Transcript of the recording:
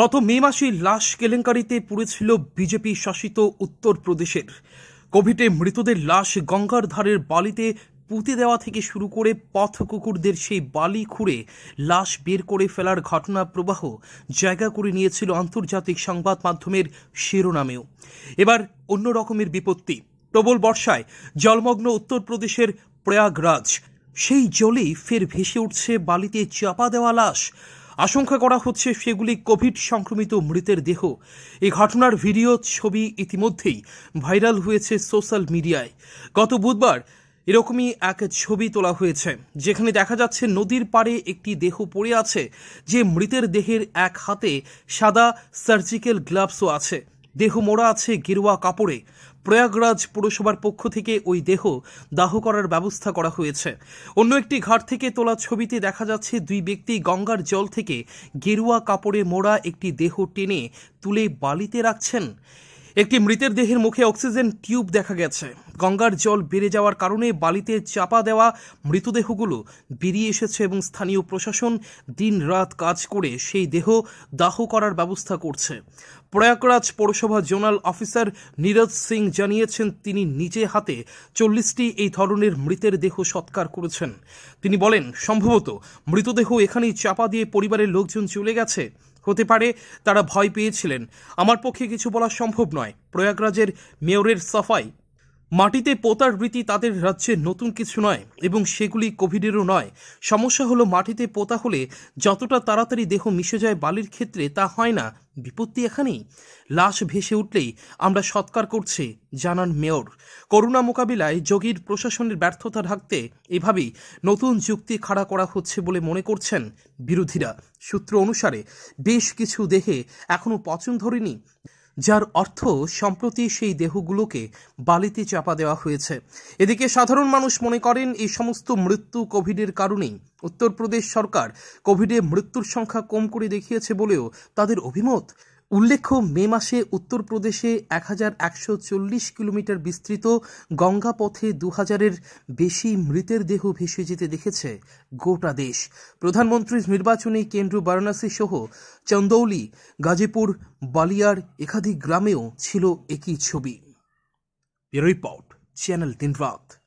গত মে মাসে লাশ কেলেঙ্কারিতে পুড়েছিল বিজেপি শাসিত উত্তরপ্রদেশের কোভিডে মৃতদের লাশ গঙ্গার ধারের বালিতে পুঁতে দেওয়া থেকে শুরু করে পথ কুকুরদের সেই বালি খুঁড়ে লাশ বের করে ফেলার ঘটনা প্রবাহ জায়গা করে নিয়েছিল আন্তর্জাতিক সংবাদ মাধ্যমের শিরোনামেও এবার অন্য রকমের বিপত্তি প্রবল বর্ষায় জলমগ্ন উত্তরপ্রদেশের প্রয়াগরাজ সেই জলেই ফের ভেসে উঠছে বালিতে চাপা দেওয়া লাশ আশঙ্কা করা হচ্ছে সেগুলি কোভিড সংক্রমিত মৃতের দেহ এই ঘটনার ভিডিও ছবি ইতিমধ্যেই ভাইরাল হয়েছে সোশ্যাল মিডিয়ায় গত বুধবার এরকমই এক ছবি তোলা হয়েছে যেখানে দেখা যাচ্ছে নদীর পাড়ে একটি দেহ পড়ে আছে যে মৃতের দেহের এক হাতে সাদা সার্জিক্যাল গ্লাভসও আছে দেহ মোড়া আছে গেরুয়া কাপড়ে প্রয়াগরাজ পুরসভার পক্ষ থেকে ওই দেহ দাহ করার ব্যবস্থা করা হয়েছে অন্য একটি ঘাট থেকে তোলা ছবিতে দেখা যাচ্ছে দুই ব্যক্তি গঙ্গার জল থেকে গেরুয়া কাপড়ে মোড়া একটি দেহ টেনে তুলে বালিতে রাখছেন একটি মৃতের দেহের মুখে অক্সিজেন টিউব দেখা গেছে গঙ্গার জল বেড়ে যাওয়ার কারণে বালিতে চাপা দেওয়া মৃতদেহগুলো বেরিয়ে এসেছে এবং স্থানীয় প্রশাসন দিন রাত কাজ করে সেই দেহ দাহ করার ব্যবস্থা করছে প্রয়াগরাজ পৌরসভা জোনাল অফিসার নীরজ সিং জানিয়েছেন তিনি নিজে হাতে চল্লিশটি এই ধরনের মৃতের দেহ সৎকার করেছেন তিনি বলেন সম্ভবত মৃতদেহ এখানেই চাপা দিয়ে পরিবারের লোকজন চলে গেছে হতে পারে তারা ভয় পেয়েছিলেন আমার পক্ষে কিছু বলা সম্ভব নয় প্রয়াগরাজের মেয়রের সাফাই মাটিতে পোতার রীতি তাদের রাজ্যে নতুন কিছু নয় এবং সেগুলি কোভিডেরও নয় সমস্যা হলো মাটিতে পোতা হলে যতটা তাড়াতাড়ি দেহ মিশে যায় বালির ক্ষেত্রে তা হয় না বিপত্তি এখানেই লাশ ভেসে উঠলেই আমরা সৎকার করছি জানান মেয়র করোনা মোকাবিলায় যোগীর প্রশাসনের ব্যর্থতা ঢাকতে এভাবেই নতুন যুক্তি খাড়া করা হচ্ছে বলে মনে করছেন বিরোধীরা সূত্র অনুসারে বেশ কিছু দেহে এখনও পচন ধরেনি যার অর্থ সম্প্রতি সেই দেহগুলোকে বালিতে চাপা দেওয়া হয়েছে এদিকে সাধারণ মানুষ মনে করেন এই সমস্ত মৃত্যু কোভিডের কারণেই উত্তরপ্রদেশ সরকার কোভিডে মৃত্যুর সংখ্যা কম করে দেখিয়েছে বলেও তাদের অভিমত উল্লেখ্য মে মাসে উত্তরপ্রদেশে এক হাজার একশো চল্লিশ কিলোমিটার বিস্তৃত গঙ্গা পথে দু হাজারের বেশি মৃতের দেহ ভেসে যেতে দেখেছে গোটা দেশ প্রধানমন্ত্রীর নির্বাচনী কেন্দ্র বারাণসী সহ চন্দৌলি গাজীপুর বালিয়ার একাধিক গ্রামেও ছিল একই ছবি রিপোর্ট চ্যানেল তিন রাত